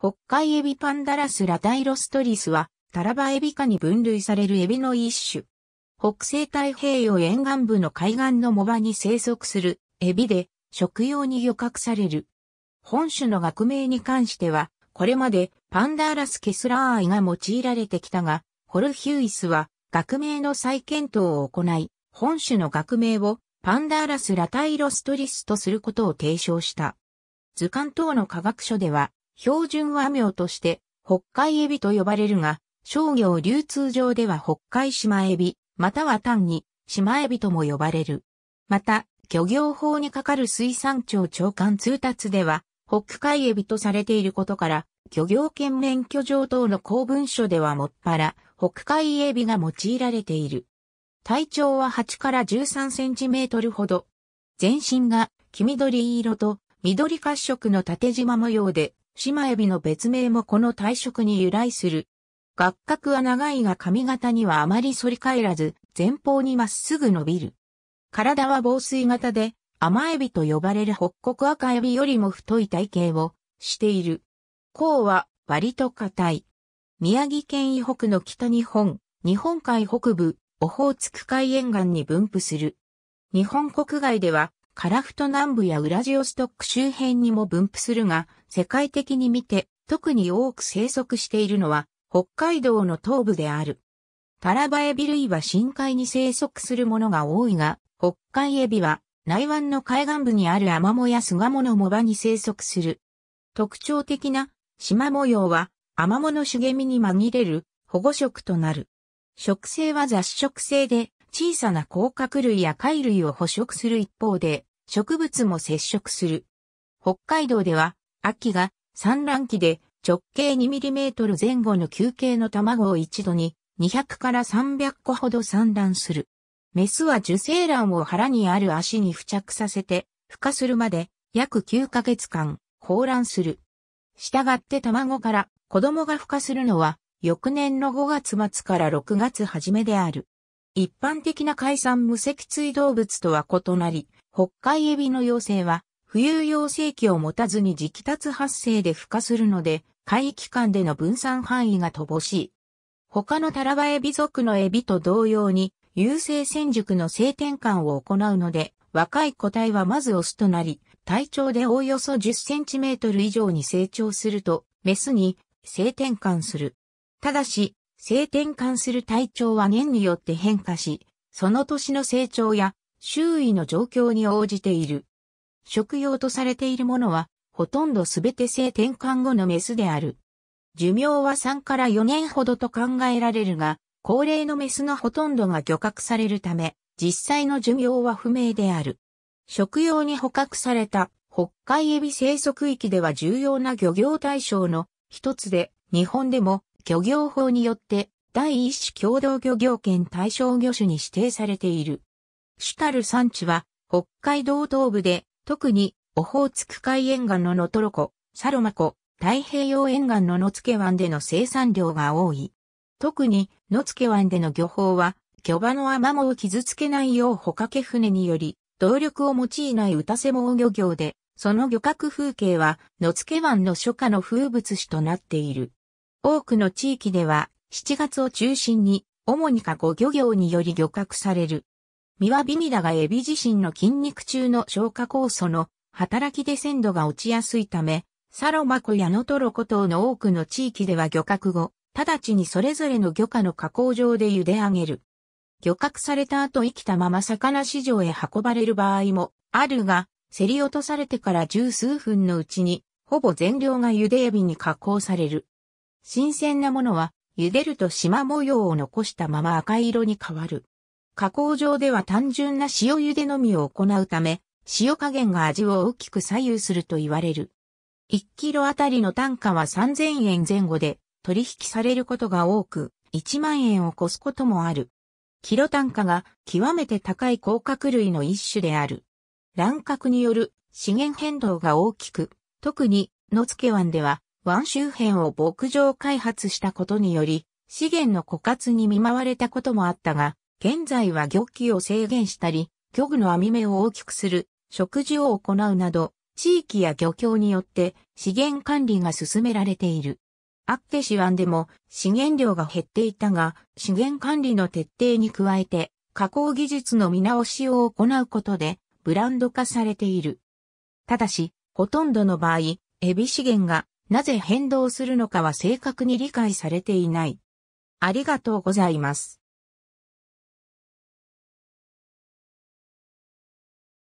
北海エビパンダラスラタイロストリスは、タラバエビ科に分類されるエビの一種。北西太平洋沿岸部の海岸の藻場に生息するエビで、食用に漁獲される。本種の学名に関しては、これまでパンダラスケスラーイが用いられてきたが、ホルヒュイスは学名の再検討を行い、本種の学名をパンダーラス・ラタイロストリスとすることを提唱した。図鑑等の科学書では、標準和名として北海エビと呼ばれるが、商業流通上では北海島エビ、または単に島エビとも呼ばれる。また、漁業法に係る水産庁長官通達では、北海エビとされていることから、漁業権免許上等の公文書ではもっぱら、北海エビが用いられている。体長は8から13センチメートルほど。全身が黄緑色と緑褐色の縦縞模様で、シマエビの別名もこの体色に由来する。合角は長いが髪型にはあまり反り返らず、前方にまっすぐ伸びる。体は防水型で、甘エビと呼ばれる北国赤エビよりも太い体型をしている。甲は割と硬い。宮城県以北の北日本、日本海北部、オホーツク海沿岸に分布する。日本国外ではカラフト南部やウラジオストック周辺にも分布するが、世界的に見て特に多く生息しているのは北海道の東部である。タラバエビ類は深海に生息するものが多いが、北海エビは内湾の海岸部にあるアマモやスガモの藻場に生息する。特徴的な縞模様はアマモの茂みに紛れる保護色となる。食性は雑食性で小さな甲殻類や貝類を捕食する一方で、植物も接触する。北海道では、秋が産卵期で直径 2mm 前後の球形の卵を一度に200から300個ほど産卵する。メスは受精卵を腹にある足に付着させて、孵化するまで約9ヶ月間、放卵する。したがって卵から子供が孵化するのは、翌年の5月末から6月初めである。一般的な海産無脊椎動物とは異なり、北海エビの幼生は、浮遊幼生期を持たずに時期達発生で孵化するので、海域間での分散範囲が乏しい。他のタラバエビ族のエビと同様に、有性戦熟の性転換を行うので、若い個体はまずオスとなり、体長でおおよそ10センチメートル以上に成長すると、メスに性転換する。ただし、性転換する体調は年によって変化し、その年の成長や周囲の状況に応じている。食用とされているものは、ほとんどすべて性転換後のメスである。寿命は3から4年ほどと考えられるが、高齢のメスのほとんどが漁獲されるため、実際の寿命は不明である。食用に捕獲された北海エビ生息域では重要な漁業対象の一つで、日本でも漁業法によって第一種共同漁業権対象魚種に指定されている。主たる産地は北海道東部で特にオホーツク海沿岸のトロ湖、サロマ湖、太平洋沿岸の野付湾での生産量が多い。特に野付湾での漁法は漁場のアマモを傷つけないよう捕掛け船により動力を用いない打たせ網漁業でその漁獲風景は、野付湾の初夏の風物詩となっている。多くの地域では、7月を中心に、主に加護漁業により漁獲される。ミワビニダがエビ自身の筋肉中の消化酵素の働きで鮮度が落ちやすいため、サロマ湖やノトロ湖等の多くの地域では漁獲後、直ちにそれぞれの漁家の加工場で茹で上げる。漁獲された後生きたまま魚市場へ運ばれる場合もあるが、競り落とされてから十数分のうちに、ほぼ全量が茹でエビに加工される。新鮮なものは、茹でると縞模様を残したまま赤色に変わる。加工場では単純な塩茹でのみを行うため、塩加減が味を大きく左右すると言われる。1キロあたりの単価は3000円前後で取引されることが多く、1万円を超すこともある。キロ単価が極めて高い甲殻類の一種である。乱獲による資源変動が大きく、特に野付湾では湾周辺を牧場開発したことにより、資源の枯渇に見舞われたこともあったが、現在は漁期を制限したり、漁具の網目を大きくする、食事を行うなど、地域や漁協によって資源管理が進められている。アッケシ湾でも資源量が減っていたが、資源管理の徹底に加えて、加工技術の見直しを行うことで、ブランド化されている。ただし、ほとんどの場合、エビ資源がなぜ変動するのかは正確に理解されていない。ありがとうございます。